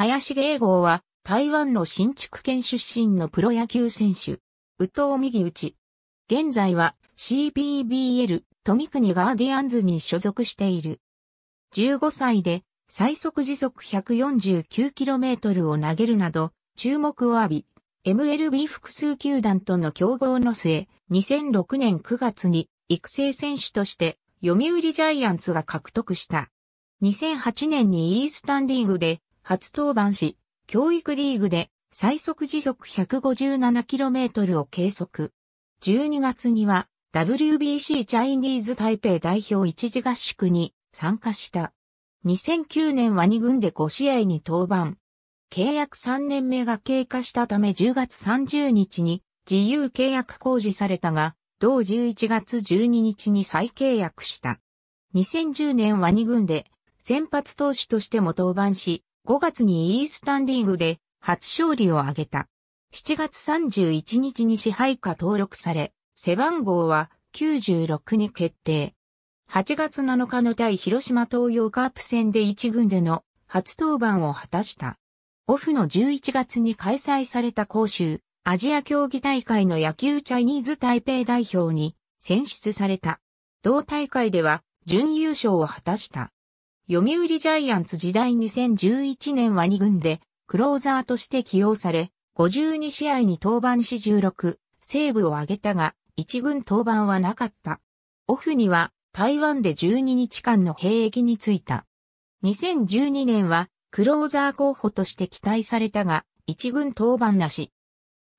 林芸豪は台湾の新築県出身のプロ野球選手、宇藤右内。現在は CBBL 富国ガーディアンズに所属している。15歳で最速時速 149km を投げるなど注目を浴び、MLB 複数球団との競合の末、2006年9月に育成選手として読売ジャイアンツが獲得した。2008年にイースタンリーグで初登板し、教育リーグで最速時速 157km を計測。12月には WBC チャイニーズ台北代表一時合宿に参加した。2009年は2軍で5試合に登板。契約3年目が経過したため10月30日に自由契約公示されたが、同11月12日に再契約した。2010年は2軍で先発投手としても登板し、5月にイースタンリーグで初勝利を挙げた。7月31日に支配下登録され、背番号は96に決定。8月7日の対広島東洋カープ戦で1軍での初登板を果たした。オフの11月に開催された公衆アジア競技大会の野球チャイニーズ台北代表に選出された。同大会では準優勝を果たした。読売ジャイアンツ時代2011年は2軍で、クローザーとして起用され、52試合に登板し16、セーブを挙げたが、1軍登板はなかった。オフには、台湾で12日間の兵役に就いた。2012年は、クローザー候補として期待されたが、1軍登板なし。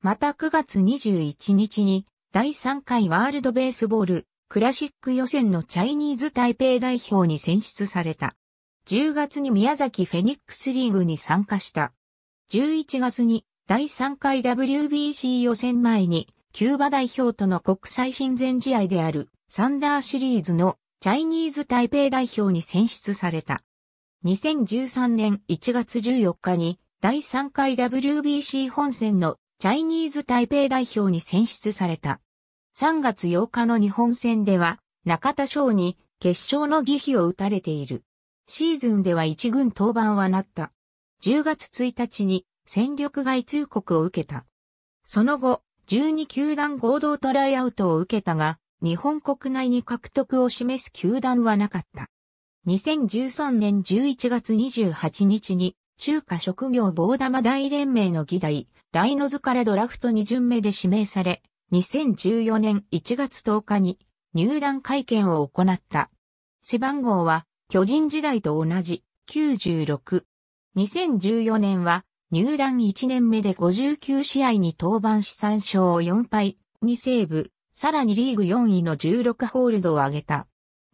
また9月21日に、第3回ワールドベースボール、クラシック予選のチャイニーズ台北代表に選出された。10月に宮崎フェニックスリーグに参加した。11月に第3回 WBC 予選前にキューバ代表との国際親善試合であるサンダーシリーズのチャイニーズ台北代表に選出された。2013年1月14日に第3回 WBC 本戦のチャイニーズ台北代表に選出された。3月8日の日本戦では中田翔に決勝の儀費を打たれている。シーズンでは一軍登板はなった。10月1日に戦力外通告を受けた。その後、12球団合同トライアウトを受けたが、日本国内に獲得を示す球団はなかった。2013年11月28日に、中華職業棒玉大連盟の議題、ライノズからドラフト2巡目で指名され、2014年1月10日に入団会見を行った。背番号は巨人時代と同じ、96。2014年は、入団1年目で59試合に登板し3勝4敗、2セーブ、さらにリーグ4位の16ホールドを挙げた。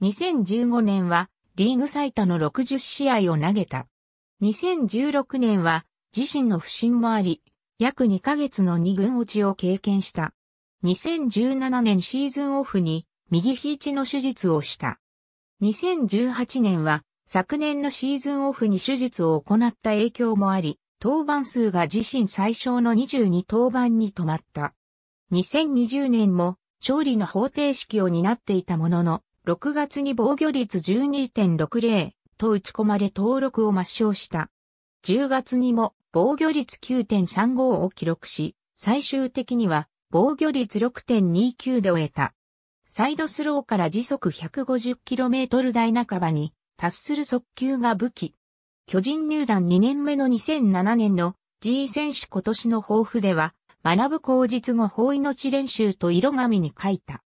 2015年は、リーグ最多の60試合を投げた。2016年は、自身の不振もあり、約2ヶ月の2軍落ちを経験した。2017年シーズンオフに、右肘の手術をした。2018年は昨年のシーズンオフに手術を行った影響もあり、登板数が自身最小の22登板に止まった。2020年も勝利の方程式を担っていたものの、6月に防御率12.60と打ち込まれ登録を抹消した。10月にも防御率9.35を記録し、最終的には防御率6.29で終えた。サイドスローから時速 150km 台半ばに達する速球が武器。巨人入団2年目の2007年の G 選手今年の抱負では、学ぶ口実後法命練習と色紙に書いた。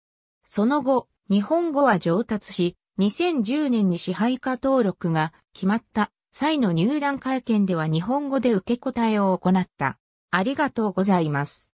その後、日本語は上達し、2010年に支配下登録が決まった際の入団会見では日本語で受け答えを行った。ありがとうございます。